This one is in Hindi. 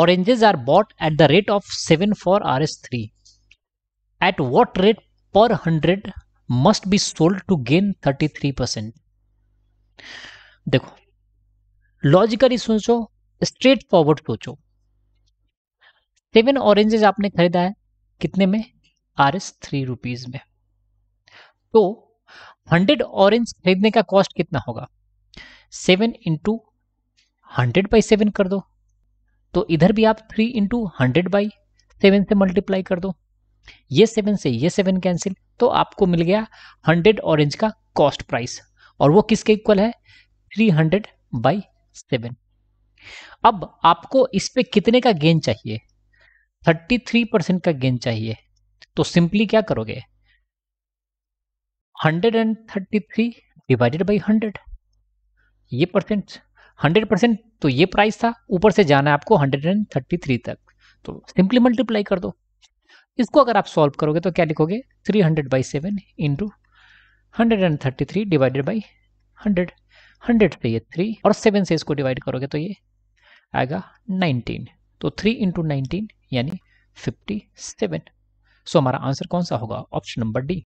oranges are bought at the rate of 7 for RS3. At what rate per 100 must be sold to gain 33%? देखो लॉजिकली सोचो स्ट्रेट फॉरवर्ड सोचो सेवन ऑरेंजेस आपने खरीदा है कितने में आर एस थ्री रुपीज में तो हंड्रेड ऑरेंज खरीदने का कॉस्ट कितना होगा seven into hundred by seven कर दो तो इधर भी आप three into hundred by seven से मल्टीप्लाई कर दो ये सेवन से ये सेवन कैंसिल तो आपको मिल गया हंड्रेड ऑरेंज का कॉस्ट प्राइस और वो किसके इक्वल है थ्री हंड्रेड बाई सेवन अब आपको इस पे कितने का गेन चाहिए थर्टी थ्री परसेंट का गेन चाहिए तो सिंपली क्या करोगे hundred and thirty three divided by hundred ये परसेंट हंड्रेड परसेंट तो ये प्राइस था ऊपर से जाना है आपको हंड्रेड एंड थर्टी थ्री तक तो सिंपली मल्टीप्लाई कर दो इसको अगर आप सॉल्व करोगे तो क्या लिखोगे three hundred by seven into hundred and thirty three divided by hundred hundred से ये थ्री और सेवन से इसको डिवाइड करोगे तो ये आएगा नाइनटीन तो थ्री इंटू नाइनटीन यानी फिफ्टी सेवन सो हमारा आंसर कौन सा होगा ऑप्शन नंबर डी